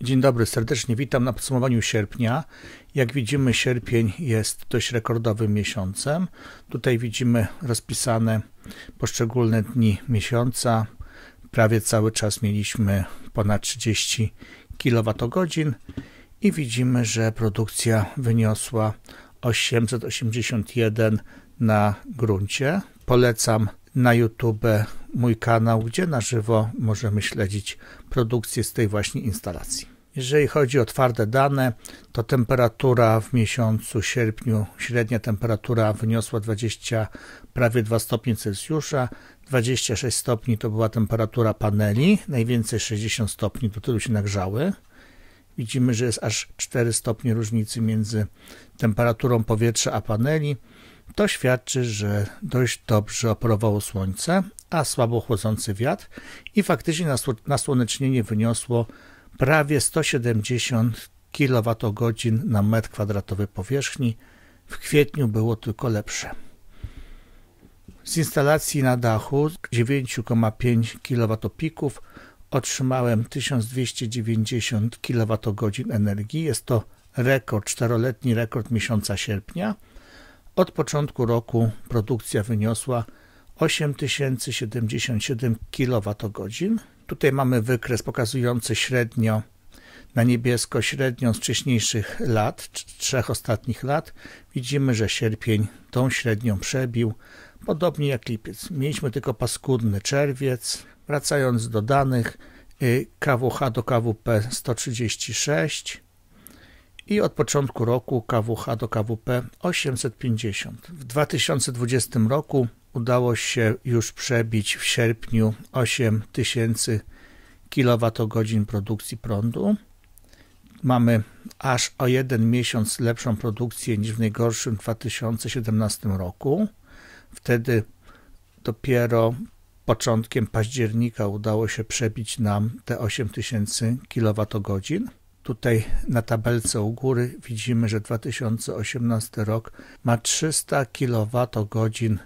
Dzień dobry, serdecznie witam na podsumowaniu sierpnia. Jak widzimy, sierpień jest dość rekordowym miesiącem. Tutaj widzimy rozpisane poszczególne dni miesiąca. Prawie cały czas mieliśmy ponad 30 kWh i widzimy, że produkcja wyniosła 881 na gruncie. Polecam na YouTube mój kanał, gdzie na żywo możemy śledzić produkcję z tej właśnie instalacji. Jeżeli chodzi o twarde dane, to temperatura w miesiącu sierpniu, średnia temperatura wyniosła 20, prawie 2 stopnie Celsjusza, 26 stopni to była temperatura paneli, najwięcej 60 stopni, do tylu się nagrzały. Widzimy, że jest aż 4 stopnie różnicy między temperaturą powietrza a paneli. To świadczy, że dość dobrze operowało słońce, a słabo chłodzący wiatr i faktycznie nasłonecznienie wyniosło prawie 170 kWh na metr kwadratowy powierzchni. W kwietniu było tylko lepsze. Z instalacji na dachu 9,5 kWp otrzymałem 1290 kWh energii. Jest to rekord, czteroletni rekord miesiąca sierpnia – od początku roku produkcja wyniosła 8077 kWh. Tutaj mamy wykres pokazujący średnio na niebiesko średnią z wcześniejszych lat, trzech ostatnich lat. Widzimy, że sierpień tą średnią przebił, podobnie jak lipiec. Mieliśmy tylko paskudny czerwiec. Wracając do danych, y, KWH do KWP 136, i od początku roku KWH do KWP 850. W 2020 roku udało się już przebić w sierpniu 8000 kWh produkcji prądu. Mamy aż o jeden miesiąc lepszą produkcję niż w najgorszym 2017 roku. Wtedy dopiero początkiem października udało się przebić nam te 8000 kWh. Tutaj na tabelce u góry widzimy, że 2018 rok ma 300 kWh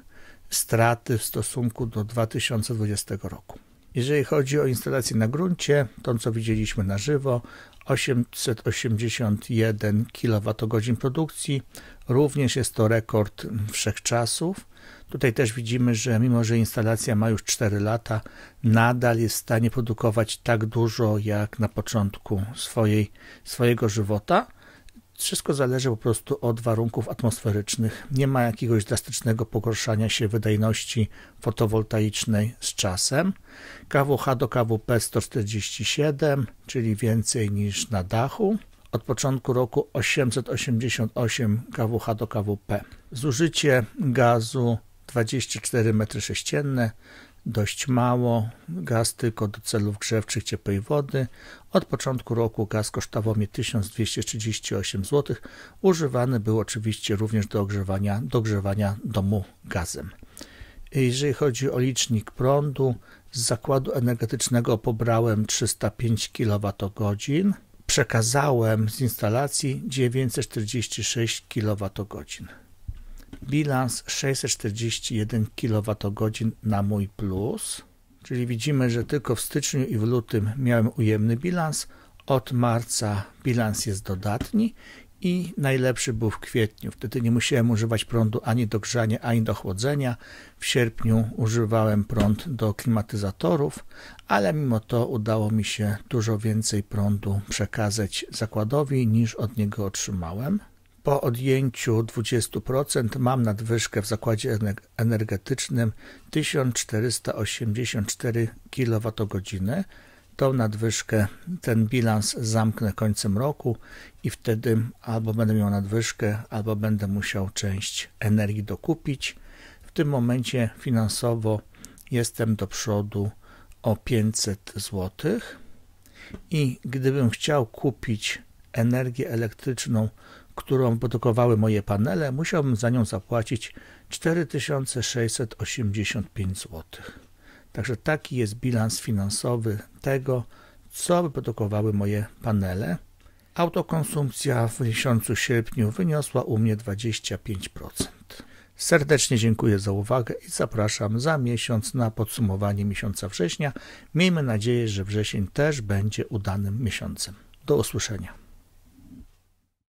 straty w stosunku do 2020 roku. Jeżeli chodzi o instalację na gruncie, to co widzieliśmy na żywo, 881 kWh produkcji, również jest to rekord wszechczasów. Tutaj też widzimy, że mimo, że instalacja ma już 4 lata, nadal jest w stanie produkować tak dużo, jak na początku swojej, swojego żywota. Wszystko zależy po prostu od warunków atmosferycznych. Nie ma jakiegoś drastycznego pogorszania się wydajności fotowoltaicznej z czasem. KWH do KWP 147, czyli więcej niż na dachu od początku roku 888 kWh do KWP. Zużycie gazu 24 metry sześcienne, dość mało, gaz tylko do celów grzewczych ciepłej wody. Od początku roku gaz kosztował mnie 1238 zł. Używany był oczywiście również do ogrzewania, do ogrzewania domu gazem. Jeżeli chodzi o licznik prądu, z zakładu energetycznego pobrałem 305 kWh, przekazałem z instalacji 946 kWh bilans 641 kWh na mój plus, czyli widzimy, że tylko w styczniu i w lutym miałem ujemny bilans, od marca bilans jest dodatni i najlepszy był w kwietniu. Wtedy nie musiałem używać prądu ani do grzania, ani do chłodzenia. W sierpniu używałem prąd do klimatyzatorów, ale mimo to udało mi się dużo więcej prądu przekazać zakładowi niż od niego otrzymałem. Po odjęciu 20% mam nadwyżkę w zakładzie energetycznym 1484 kWh. Tą nadwyżkę, ten bilans zamknę końcem roku i wtedy albo będę miał nadwyżkę, albo będę musiał część energii dokupić. W tym momencie finansowo jestem do przodu o 500 zł i gdybym chciał kupić energię elektryczną którą produkowały moje panele, musiałbym za nią zapłacić 4685 zł. Także taki jest bilans finansowy tego, co wyprodukowały moje panele. Autokonsumpcja w miesiącu sierpniu wyniosła u mnie 25%. Serdecznie dziękuję za uwagę i zapraszam za miesiąc na podsumowanie miesiąca września. Miejmy nadzieję, że wrzesień też będzie udanym miesiącem. Do usłyszenia.